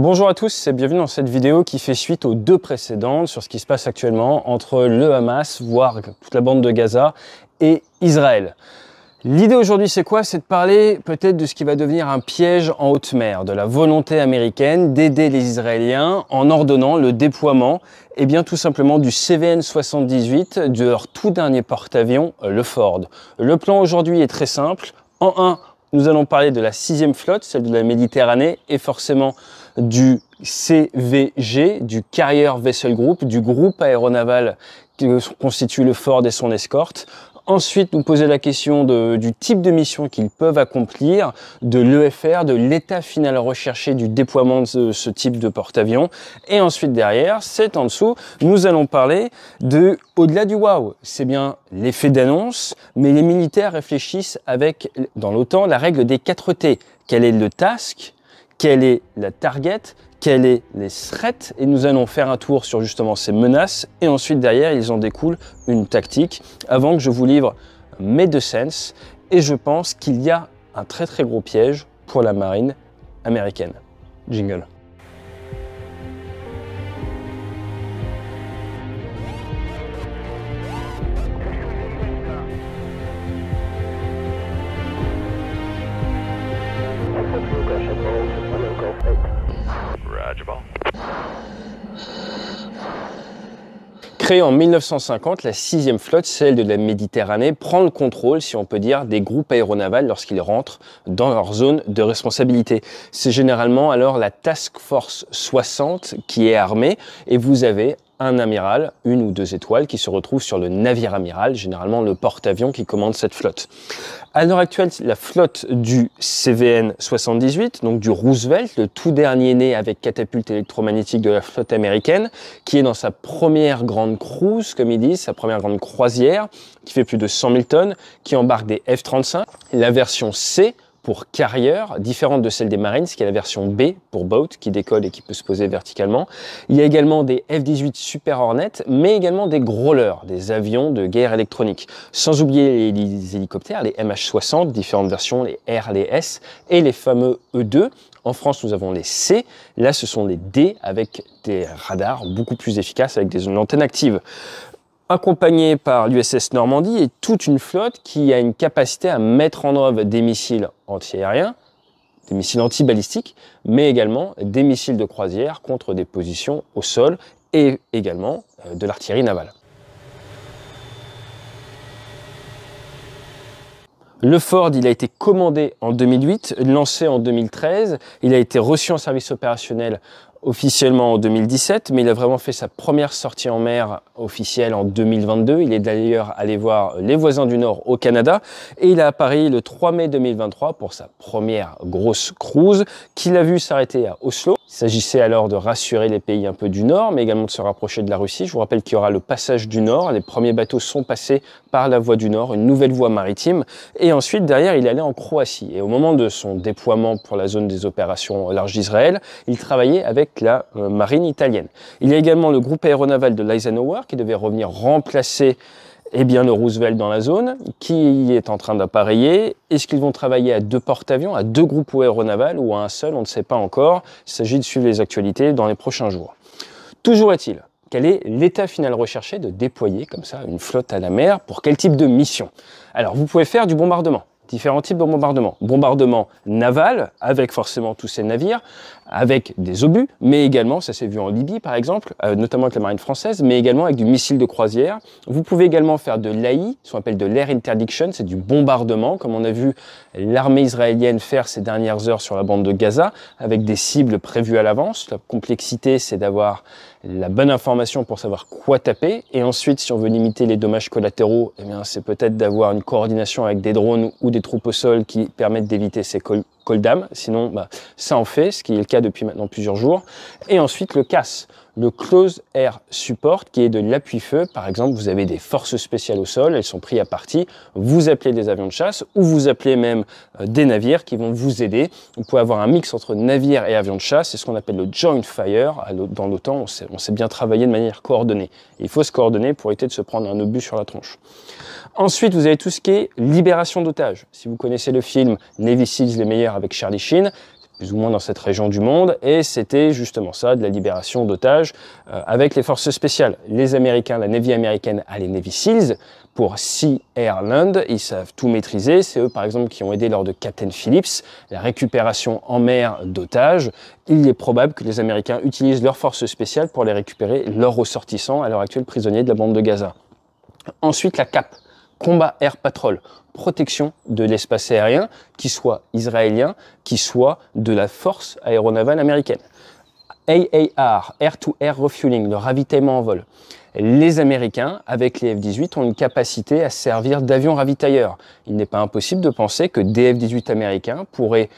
Bonjour à tous et bienvenue dans cette vidéo qui fait suite aux deux précédentes sur ce qui se passe actuellement entre le Hamas, voire toute la bande de Gaza, et Israël. L'idée aujourd'hui c'est quoi C'est de parler peut-être de ce qui va devenir un piège en haute mer, de la volonté américaine d'aider les Israéliens en ordonnant le déploiement et eh bien tout simplement du CVN-78 de leur tout dernier porte-avions, euh, le Ford. Le plan aujourd'hui est très simple. En un, nous allons parler de la sixième flotte, celle de la Méditerranée, et forcément du CVG, du Carrier Vessel Group, du groupe aéronaval qui constitue le Ford et son escorte. Ensuite, nous poser la question du type de mission qu'ils peuvent accomplir, de l'EFR, de l'état final recherché du déploiement de ce type de porte-avions. Et ensuite, derrière, c'est en dessous, nous allons parler de, au-delà du wow, c'est bien l'effet d'annonce, mais les militaires réfléchissent avec, dans l'OTAN, la règle des 4T. Quel est le task quelle est la target, Quelles est les threats, et nous allons faire un tour sur justement ces menaces, et ensuite derrière, ils en découlent une tactique, avant que je vous livre mes deux sens, et je pense qu'il y a un très très gros piège pour la marine américaine. Jingle. Créée en 1950, la sixième flotte, celle de la Méditerranée, prend le contrôle, si on peut dire, des groupes aéronavals lorsqu'ils rentrent dans leur zone de responsabilité. C'est généralement alors la Task Force 60 qui est armée et vous avez un amiral, une ou deux étoiles, qui se retrouvent sur le navire amiral, généralement le porte-avions qui commande cette flotte. À l'heure actuelle, la flotte du CVN 78, donc du Roosevelt, le tout dernier né avec catapulte électromagnétique de la flotte américaine, qui est dans sa première grande cruise, comme ils disent, sa première grande croisière, qui fait plus de 100 000 tonnes, qui embarque des F-35, la version C, pour différentes différente de celle des Marines, qui est la version B pour boat, qui décolle et qui peut se poser verticalement. Il y a également des F-18 Super Hornet, mais également des Growler, des avions de guerre électronique. Sans oublier les, les hélicoptères, les MH-60, différentes versions, les R, les S, et les fameux E2, en France, nous avons les C. Là, ce sont les D avec des radars beaucoup plus efficaces avec des antennes actives accompagné par l'USS Normandie et toute une flotte qui a une capacité à mettre en œuvre des missiles antiaériens, des missiles anti anti-balistiques, mais également des missiles de croisière contre des positions au sol et également euh, de l'artillerie navale. Le Ford, il a été commandé en 2008, lancé en 2013, il a été reçu en service opérationnel officiellement en 2017, mais il a vraiment fait sa première sortie en mer officielle en 2022. Il est d'ailleurs allé voir les voisins du Nord au Canada et il a à Paris le 3 mai 2023 pour sa première grosse cruise qu'il a vu s'arrêter à Oslo il s'agissait alors de rassurer les pays un peu du Nord, mais également de se rapprocher de la Russie. Je vous rappelle qu'il y aura le passage du Nord. Les premiers bateaux sont passés par la voie du Nord, une nouvelle voie maritime. Et ensuite, derrière, il allait en Croatie. Et au moment de son déploiement pour la zone des opérations au large d'Israël, il travaillait avec la euh, marine italienne. Il y a également le groupe aéronaval de l'Eisenhower qui devait revenir remplacer eh bien, le Roosevelt dans la zone, qui est en train d'appareiller. Est-ce qu'ils vont travailler à deux porte-avions, à deux groupes aéronavals ou à un seul On ne sait pas encore. Il s'agit de suivre les actualités dans les prochains jours. Toujours est-il, quel est l'état final recherché de déployer comme ça une flotte à la mer pour quel type de mission Alors, vous pouvez faire du bombardement différents types de bombardements. Bombardement naval, avec forcément tous ces navires, avec des obus, mais également, ça s'est vu en Libye par exemple, euh, notamment avec la marine française, mais également avec du missile de croisière. Vous pouvez également faire de l'AI, ce qu'on appelle de l'air interdiction, c'est du bombardement, comme on a vu l'armée israélienne faire ces dernières heures sur la bande de Gaza, avec des cibles prévues à l'avance. La complexité, c'est d'avoir la bonne information pour savoir quoi taper. Et ensuite, si on veut limiter les dommages collatéraux, eh bien, c'est peut-être d'avoir une coordination avec des drones ou des troupes au sol qui permettent d'éviter ces, d'âme. sinon bah, ça en fait, ce qui est le cas depuis maintenant plusieurs jours. Et ensuite le casse, le close air support qui est de l'appui-feu. Par exemple, vous avez des forces spéciales au sol, elles sont prises à partie, vous appelez des avions de chasse ou vous appelez même euh, des navires qui vont vous aider. Vous pouvez avoir un mix entre navires et avions de chasse, c'est ce qu'on appelle le joint fire. Dans l'OTAN, on sait, bien travailler de manière coordonnée. il faut se coordonner pour éviter de se prendre un obus sur la tronche. Ensuite, vous avez tout ce qui est libération d'otages. Si vous connaissez le film Navy Seals, les meilleurs avec Charlie Sheen, plus ou moins dans cette région du monde, et c'était justement ça, de la libération d'otages euh, avec les forces spéciales. Les Américains, la Navy américaine a les Navy SEALs, pour Sea Airland, ils savent tout maîtriser, c'est eux par exemple qui ont aidé lors de Captain Phillips, la récupération en mer d'otages, il est probable que les Américains utilisent leurs forces spéciales pour les récupérer, leurs ressortissants, à l'heure actuelle prisonniers de la bande de Gaza. Ensuite, la CAP, combat air patrol, protection de l'espace aérien, qui soit israélien, qui soit de la force aéronavale américaine. AAR, Air to Air Refueling, le ravitaillement en vol. Les Américains, avec les F-18, ont une capacité à servir d'avion ravitailleur. Il n'est pas impossible de penser que des F-18 américains pourraient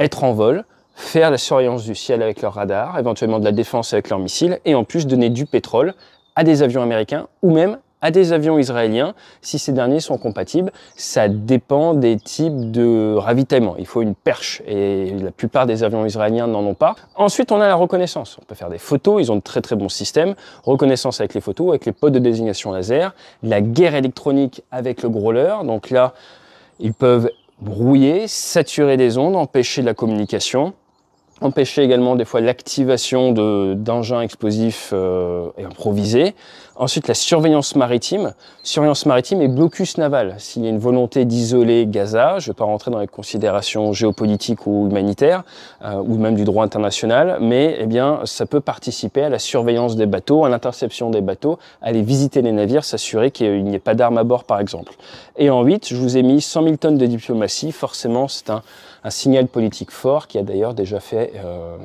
être en vol, faire la surveillance du ciel avec leur radar, éventuellement de la défense avec leurs missiles, et en plus donner du pétrole à des avions américains ou même à des avions israéliens si ces derniers sont compatibles. Ça dépend des types de ravitaillement. Il faut une perche et la plupart des avions israéliens n'en ont pas. Ensuite, on a la reconnaissance. On peut faire des photos, ils ont de très très bons systèmes. Reconnaissance avec les photos, avec les potes de désignation laser, la guerre électronique avec le growler. Donc là, ils peuvent brouiller, saturer des ondes, empêcher la communication empêcher également des fois l'activation d'engins explosifs euh, et improvisés. Ensuite, la surveillance maritime. Surveillance maritime et blocus naval. S'il y a une volonté d'isoler Gaza, je ne vais pas rentrer dans les considérations géopolitiques ou humanitaires, euh, ou même du droit international, mais eh bien, ça peut participer à la surveillance des bateaux, à l'interception des bateaux, aller visiter les navires, s'assurer qu'il n'y ait pas d'armes à bord, par exemple. Et en 8, je vous ai mis 100 000 tonnes de diplomatie. Forcément, c'est un signal politique fort qui a d'ailleurs déjà fait euh,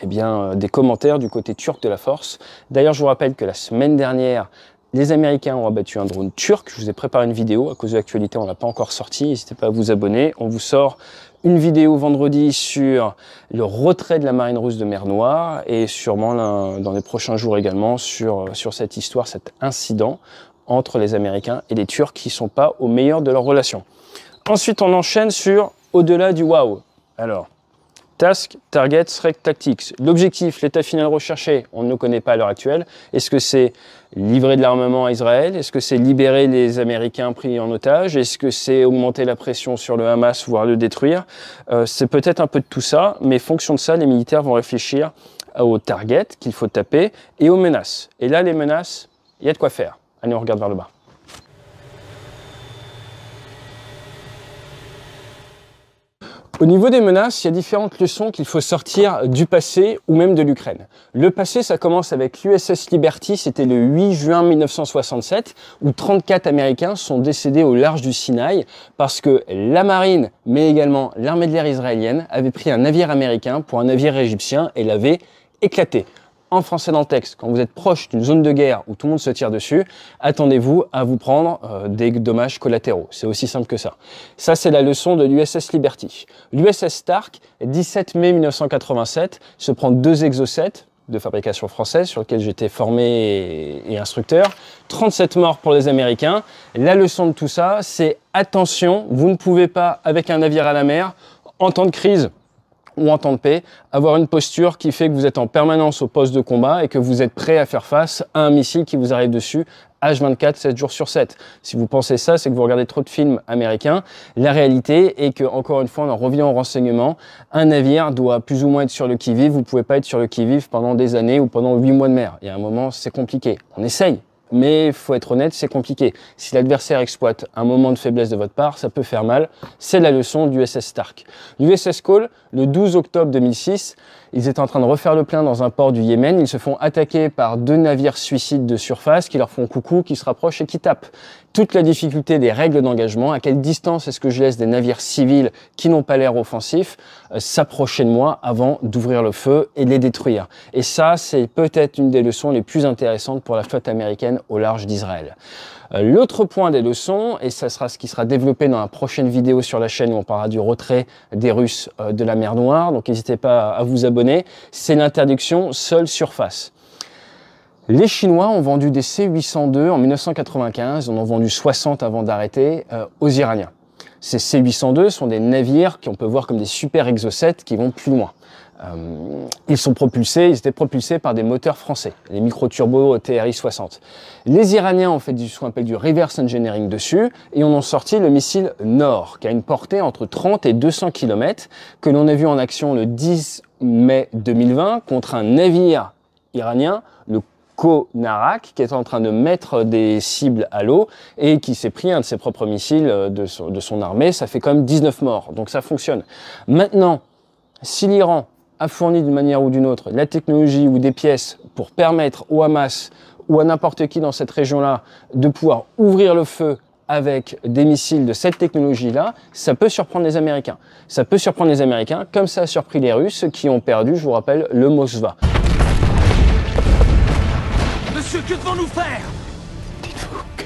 eh bien, euh, des commentaires du côté turc de la force. D'ailleurs, je vous rappelle que la semaine dernière, les Américains ont abattu un drone turc. Je vous ai préparé une vidéo. À cause de l'actualité, on l'a pas encore sorti N'hésitez pas à vous abonner. On vous sort une vidéo vendredi sur le retrait de la marine russe de mer Noire et sûrement dans les prochains jours également sur, euh, sur cette histoire, cet incident entre les Américains et les Turcs qui sont pas au meilleur de leurs relations. Ensuite, on enchaîne sur au-delà du waouh. Alors, Task, Target, Rec, Tactics. L'objectif, l'état final recherché, on ne le connaît pas à l'heure actuelle. Est-ce que c'est livrer de l'armement à Israël Est-ce que c'est libérer les Américains pris en otage Est-ce que c'est augmenter la pression sur le Hamas, voire le détruire euh, C'est peut-être un peu de tout ça, mais fonction de ça, les militaires vont réfléchir aux targets qu'il faut taper et aux menaces. Et là, les menaces, il y a de quoi faire. Allez, on regarde vers le bas. Au niveau des menaces, il y a différentes leçons qu'il faut sortir du passé ou même de l'Ukraine. Le passé, ça commence avec l'USS Liberty, c'était le 8 juin 1967, où 34 Américains sont décédés au large du Sinaï parce que la marine, mais également l'armée de l'air israélienne, avait pris un navire américain pour un navire égyptien et l'avait éclaté en français dans le texte. Quand vous êtes proche d'une zone de guerre où tout le monde se tire dessus, attendez-vous à vous prendre euh, des dommages collatéraux. C'est aussi simple que ça. Ça, c'est la leçon de l'USS Liberty. L'USS Stark, 17 mai 1987, se prend deux exocets de fabrication française sur lequel j'étais formé et instructeur. 37 morts pour les Américains. La leçon de tout ça, c'est attention, vous ne pouvez pas, avec un navire à la mer, en temps de crise, ou en temps de paix, avoir une posture qui fait que vous êtes en permanence au poste de combat et que vous êtes prêt à faire face à un missile qui vous arrive dessus H24, 7 jours sur 7. Si vous pensez ça, c'est que vous regardez trop de films américains. La réalité est que, encore une fois, on en revient au renseignement. Un navire doit plus ou moins être sur le qui-vive. Vous pouvez pas être sur le qui-vive pendant des années ou pendant 8 mois de mer. Il y a un moment, c'est compliqué. On essaye, mais il faut être honnête, c'est compliqué. Si l'adversaire exploite un moment de faiblesse de votre part, ça peut faire mal. C'est la leçon du USS Stark. L'USS Cole, le 12 octobre 2006, ils étaient en train de refaire le plein dans un port du Yémen. Ils se font attaquer par deux navires suicides de surface qui leur font coucou, qui se rapprochent et qui tapent toute la difficulté des règles d'engagement, à quelle distance est-ce que je laisse des navires civils qui n'ont pas l'air offensifs euh, s'approcher de moi avant d'ouvrir le feu et de les détruire. Et ça, c'est peut-être une des leçons les plus intéressantes pour la flotte américaine au large d'Israël. Euh, l'autre point des leçons, et ça sera ce qui sera développé dans la prochaine vidéo sur la chaîne où on parlera du retrait des Russes euh, de la mer Noire, donc n'hésitez pas à vous abonner, c'est l'interdiction seule surface. Les Chinois ont vendu des C802 en 1995, on en a vendu 60 avant d'arrêter, euh, aux Iraniens. Ces C802 sont des navires qu'on peut voir comme des super exocètes qui vont plus loin. Euh, ils sont propulsés, ils étaient propulsés par des moteurs français, les micro-turbos TRI 60. Les Iraniens ont fait du, ce qu'on du reverse engineering dessus et on en sorti le missile Nord qui a une portée entre 30 et 200 km que l'on a vu en action le 10 mai 2020 contre un navire iranien, le Konarak, qui est en train de mettre des cibles à l'eau et qui s'est pris un de ses propres missiles euh, de son, armée. Ça fait quand même 19 morts, donc ça fonctionne. Maintenant, si l'Iran a fourni d'une manière ou d'une autre la technologie ou des pièces pour permettre au Hamas ou à n'importe qui dans cette région-là de pouvoir ouvrir le feu avec des missiles de cette technologie-là, ça peut surprendre les Américains. Ça peut surprendre les Américains, comme ça a surpris les Russes qui ont perdu, je vous rappelle, le Mosva. Ce que devons-nous faire Dites-vous que...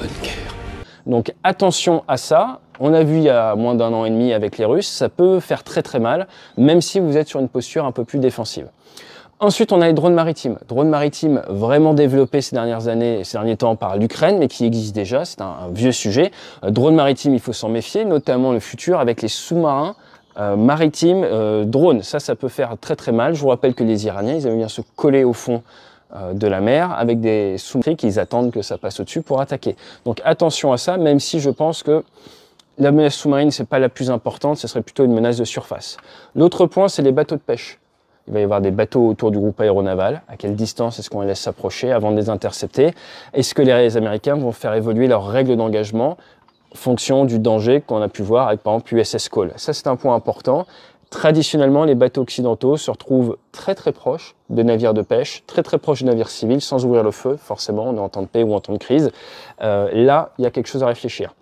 bonne guerre. Donc attention à ça. On a vu il y a moins d'un an et demi avec les Russes, ça peut faire très très mal, même si vous êtes sur une posture un peu plus défensive. Ensuite, on a les drones maritimes. Drones maritimes vraiment développés ces dernières années, ces derniers temps par l'Ukraine, mais qui existent déjà, c'est un, vieux sujet. Euh, drones maritimes, il faut s'en méfier, notamment le futur avec les sous-marins euh, maritime, euh, drone, ça, ça peut faire très très mal. Je vous rappelle que les Iraniens, ils aiment bien se coller au fond euh, de la mer avec des sous-marins qu'ils attendent que ça passe au-dessus pour attaquer. Donc attention à ça, même si je pense que la menace sous-marine, c'est pas la plus importante, ce serait plutôt une menace de surface. L'autre point, c'est les bateaux de pêche. Il va y avoir des bateaux autour du groupe aéronaval. À quelle distance est-ce qu'on les laisse s'approcher avant de les intercepter Est-ce que les Américains vont faire évoluer leurs règles d'engagement fonction du danger qu'on a pu voir avec par exemple USS Cole. Ça c'est un point important. Traditionnellement, les bateaux occidentaux se retrouvent très très proches des navires de pêche, très très proches des navires civils, sans ouvrir le feu, forcément, on est en temps de paix ou en temps de crise. Euh, là, il y a quelque chose à réfléchir.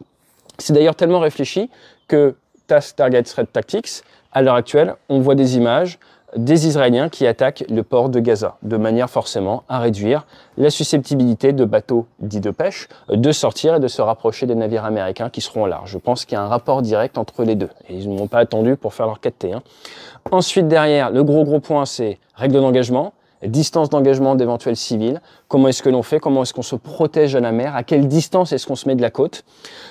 C'est d'ailleurs tellement réfléchi que Task, Target Threat Tactics, à l'heure actuelle, on voit des images des Israéliens qui attaquent le port de Gaza, de manière forcément à réduire la susceptibilité de bateaux dits de pêche euh, de sortir et de se rapprocher des navires américains qui seront large. Je pense qu'il y a un rapport direct entre les deux. Et ils ne m'ont pas attendu pour faire leur 4T. Ensuite, derrière, le gros gros point, c'est règle d'engagement distance d'engagement d'éventuels civils, comment est-ce que l'on fait, comment est-ce qu'on se protège à la mer, à quelle distance est-ce qu'on se met de la côte.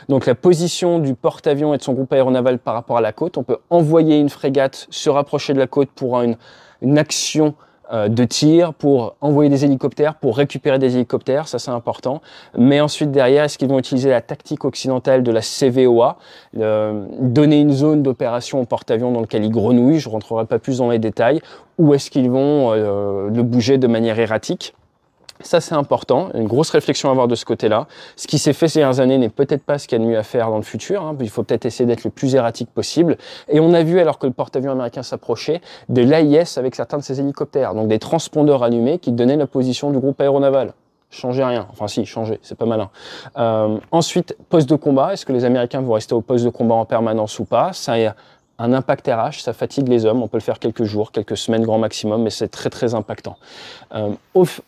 Donc la position du porte-avions et de son groupe aéronaval par rapport à la côte, on peut envoyer une frégate se rapprocher de la côte pour une, une action euh, de tir, pour envoyer des hélicoptères, pour récupérer des hélicoptères, ça c'est important. Mais ensuite derrière, est-ce qu'ils vont utiliser la tactique occidentale de la CVOA, euh, donner une zone d'opération au porte-avions dans lequel ils grenouillent, je rentrerai pas plus dans les détails, ou est-ce qu'ils vont euh, le bouger de manière erratique ça, c'est important. Une grosse réflexion à avoir de ce côté-là. Ce qui s'est fait ces dernières années n'est peut-être pas ce qu'il y a de mieux à faire dans le futur. Hein. Il faut peut-être essayer d'être le plus erratique possible. Et on a vu, alors que le porte-avions américain s'approchait, de l'AIS avec certains de ses hélicoptères. Donc des transpondeurs allumés qui donnaient la position du groupe aéronaval changez rien. Enfin si, changez, c'est pas malin. Euh, ensuite, poste de combat. Est-ce que les Américains vont rester au poste de combat en permanence ou pas Ça un impact RH, ça fatigue les hommes. On peut le faire quelques jours, quelques semaines grand maximum, mais c'est très très impactant. Euh,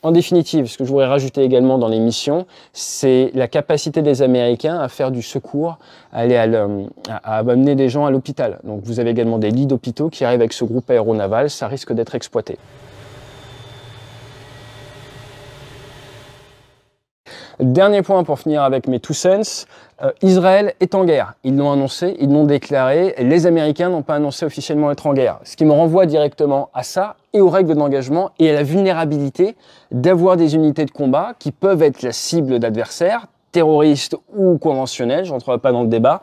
en définitive, ce que je voudrais rajouter également dans l'émission, c'est la capacité des Américains à faire du secours, aller à, à amener des gens à l'hôpital. Donc vous avez également des lits d'hôpitaux qui arrivent avec ce groupe aéronaval. Ça risque d'être exploité. Dernier point pour finir avec mes two cents. Euh, Israël est en guerre. Ils l'ont annoncé, ils l'ont déclaré. Les Américains n'ont pas annoncé officiellement être en guerre. Ce qui me renvoie directement à ça et aux règles d'engagement et à la vulnérabilité d'avoir des unités de combat qui peuvent être la cible d'adversaires terroristes ou conventionnels, j'entrerai pas dans le débat,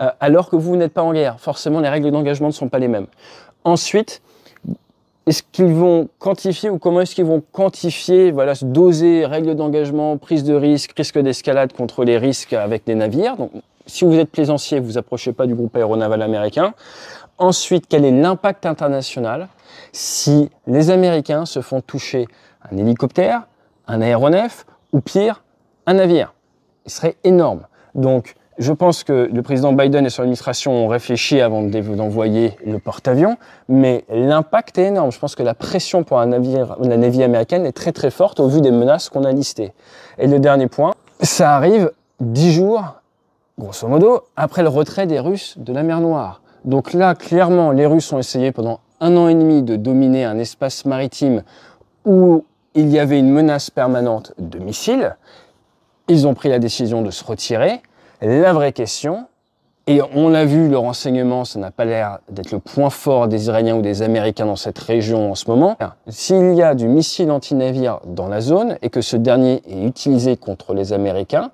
euh, alors que vous n'êtes pas en guerre. Forcément, les règles d'engagement ne sont pas les mêmes. Ensuite, est-ce qu'ils vont quantifier ou comment est-ce qu'ils vont quantifier, voilà, doser règles d'engagement, prise de risque, risque d'escalade contre les risques avec des navires. Donc, si vous êtes plaisancier, vous approchez pas du groupe aéronaval américain. Ensuite, quel est l'impact international si les Américains se font toucher un hélicoptère, un aéronef ou pire, un navire Il serait énorme. Donc, je pense que le président Biden et son administration ont réfléchi avant d'envoyer le porte-avions, mais l'impact est énorme. Je pense que la pression pour un navire, la Navy américaine est très très forte au vu des menaces qu'on a listées. Et le dernier point, ça arrive dix jours, grosso modo, après le retrait des Russes de la mer Noire. Donc là, clairement, les Russes ont essayé pendant un an et demi de dominer un espace maritime où il y avait une menace permanente de missiles. Ils ont pris la décision de se retirer la vraie question, et on l'a vu, le renseignement, ça n'a pas l'air d'être le point fort des iraniens ou des Américains dans cette région en ce moment. S'il y a du missile anti-navire dans la zone et que ce dernier est utilisé contre les Américains,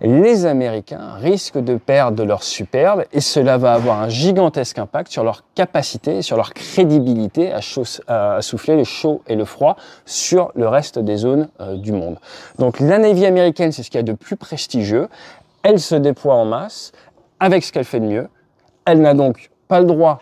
les Américains risquent de perdre leur superbe et cela va avoir un gigantesque impact sur leur capacité, sur leur crédibilité à, souffler le chaud et le froid sur le reste des zones euh, du monde. Donc la Navy américaine, c'est ce qu'il y a de plus prestigieux elle se déploie en masse avec ce qu'elle fait de mieux. Elle n'a donc pas le droit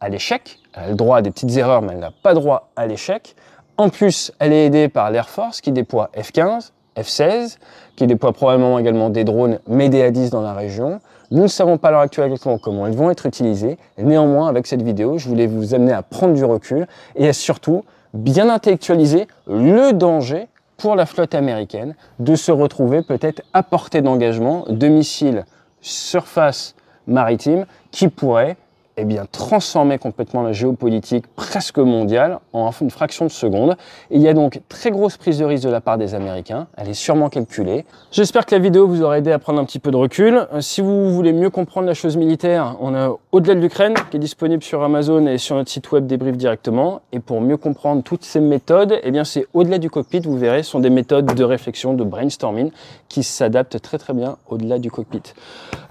à l'échec. Elle a le droit à des petites erreurs, mais elle n'a pas droit à l'échec. En plus, elle est aidée par l'Air Force qui déploie F-15, F-16, qui déploie probablement également des drones, mais 10 dans la région. Nous ne savons pas à l'heure actuelle comment ils vont être utilisés. Néanmoins, avec cette vidéo, je voulais vous amener à prendre du recul et à surtout bien intellectualiser le danger pour la flotte américaine de se retrouver peut-être à portée d'engagement de missiles surface maritime qui pourraient eh bien, transformer complètement la géopolitique presque mondiale en une fraction de seconde. Et il y a donc très grosse prise de risque de la part des Américains. Elle est sûrement calculée. J'espère que la vidéo vous aura aidé à prendre un petit peu de recul. Euh, si vous voulez mieux comprendre la chose militaire, on a Au-delà de l'Ukraine qui est disponible sur Amazon et sur notre site web Débrief directement. Et pour mieux comprendre toutes ces méthodes, eh bien, c'est Au-delà du cockpit, vous verrez, sont des méthodes de réflexion, de brainstorming qui s'adaptent très très bien au-delà du cockpit.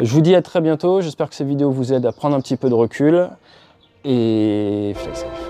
Je vous dis à très bientôt. J'espère que cette vidéo vous aide à prendre un petit peu de recul cul et fly ça.